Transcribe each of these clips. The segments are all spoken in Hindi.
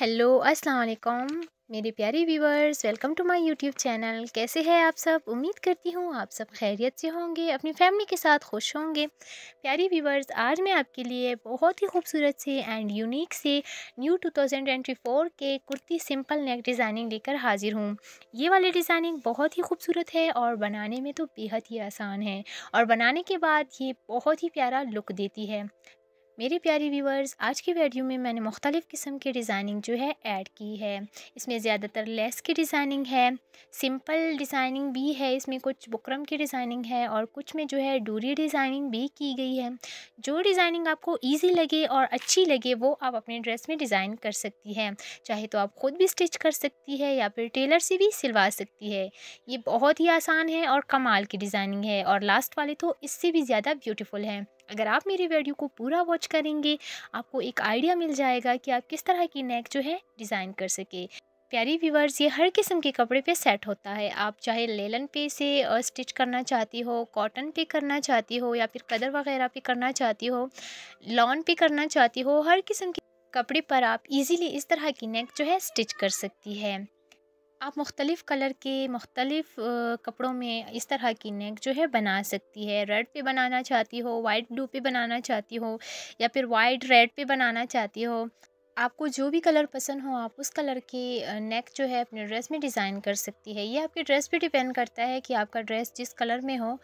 हेलो अस्सलाम वालेकुम मेरे प्यारे viewers welcome to my YouTube channel कैसे हैं आप सब उम्मीद करती हूँ आप सब खैरियत से होंगे अपनी फैमिली के साथ खुश होंगे प्यारे व्यूवर्स आज मैं आपके लिए बहुत ही खूबसूरत से एंड यूनिक से न्यू 2024 के कुर्ती सिंपल नेक डिज़ाइनिंग लेकर हाजिर हूँ ये वाली डिज़ाइनिंग बहुत ही खूबसूरत है और बनाने में तो बेहद ही आसान है और बनाने के बाद ये बहुत ही प्यारा लुक देती है मेरे प्यारे व्यूवर्स आज की वीडियो में मैंने मुख्तलिफ़ किस्म की डिज़ाइनिंग जो है ऐड की है इसमें ज़्यादातर लेस की डिज़ाइनिंग है सिंपल डिज़ाइनिंग भी है इसमें कुछ बुकरम की डिज़ाइनिंग है और कुछ में जो है डूरी डिज़ाइनिंग भी की गई है जो डिज़ाइनिंग आपको ईजी लगे और अच्छी लगे वो आप अपने ड्रेस में डिज़ाइन कर सकती है चाहे तो आप ख़ुद भी स्टिच कर सकती है या फिर टेलर से भी सिलवा सकती है ये बहुत ही आसान है और कमाल की डिज़ाइनिंग है और लास्ट वाले तो इससे भी ज़्यादा ब्यूटीफुल हैं अगर आप मेरी वीडियो को पूरा वॉच करेंगे आपको एक आइडिया मिल जाएगा कि आप किस तरह की नेक जो है डिज़ाइन कर सके प्यारी व्यूवर्स ये हर किस्म के कपड़े पे सेट होता है आप चाहे लेलन पे से स्टिच करना चाहती हो कॉटन पे करना चाहती हो या फिर कदर वगैरह पे करना चाहती हो लॉन पे करना चाहती हो हर किस्म के कपड़े पर आप इजीली इस तरह की नेक जो है स्टिच कर सकती है आप मुख्तलिफ़ कलर के मुख्तलिफ़ कपड़ों में इस तरह की नेक जो है बना सकती है रेड पे बनाना चाहती हो वाइट ब्लू पे बनाना चाहती हो या फिर वाइट रेड पे बनाना चाहती हो आपको जो भी कलर पसंद हो आप उस कलर की नेक जो है अपने ड्रेस में डिज़ाइन कर सकती है ये आपके ड्रेस पे डिपेंड करता है कि आपका ड्रेस जिस कलर में हो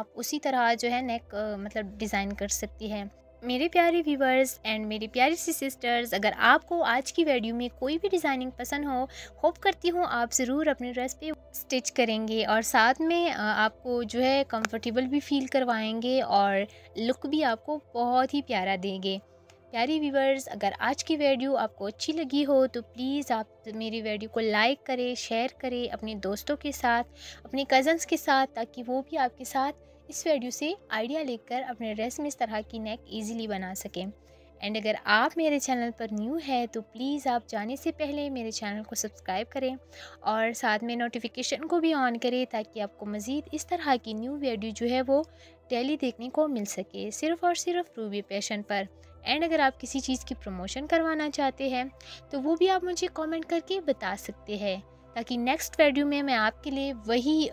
आप उसी तरह जो है नेक मतलब डिज़ाइन कर सकती है मेरे प्यारे व्यूवर्स एंड मेरी प्यारी सी सिस्टर्स अगर आपको आज की वीडियो में कोई भी डिज़ाइनिंग पसंद हो होप करती हूँ आप ज़रूर अपने ड्रेस पे स्टिच करेंगे और साथ में आपको जो है कंफर्टेबल भी फील करवाएंगे और लुक भी आपको बहुत ही प्यारा देंगे प्यारी व्यूवर्स अगर आज की वीडियो आपको अच्छी लगी हो तो प्लीज़ आप मेरी वीडियो को लाइक करें शेयर करें अपने दोस्तों के साथ अपने कज़न्स के साथ ताकि वो भी आपके साथ इस वीडियो से आइडिया लेकर अपने ड्रेस में इस तरह की नेक ईजिली बना सकें एंड अगर आप मेरे चैनल पर न्यू है तो प्लीज़ आप जाने से पहले मेरे चैनल को सब्सक्राइब करें और साथ में नोटिफिकेशन को भी ऑन करें ताकि आपको मज़ीद इस तरह की न्यू वीडियो जो है वो डेली देखने को मिल सके सिर्फ़ और सिर्फ रूबी पैशन पर एंड अगर आप किसी चीज़ की प्रमोशन करवाना चाहते हैं तो वो भी आप मुझे कॉमेंट करके बता सकते हैं ताकि नेक्स्ट वीडियो में मैं आपके लिए वही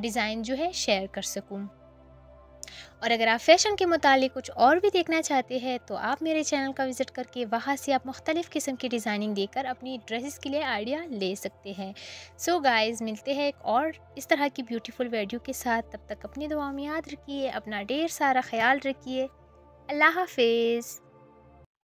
डिज़ाइन जो है शेयर कर सकूँ और अगर आप फैशन के मुतालिक कुछ और भी देखना चाहते हैं तो आप मेरे चैनल का विज़िट करके वहाँ से आप मुख्तलिफ़ किस्म की डिज़ाइनिंग देकर अपनी ड्रेसेस के लिए आइडिया ले सकते हैं सो so गाइज मिलते हैं एक और इस तरह की ब्यूटीफुल वीडियो के साथ तब तक अपनी दुआ में याद रखिए अपना ढेर सारा ख्याल रखिए अल्लाह हाफिज़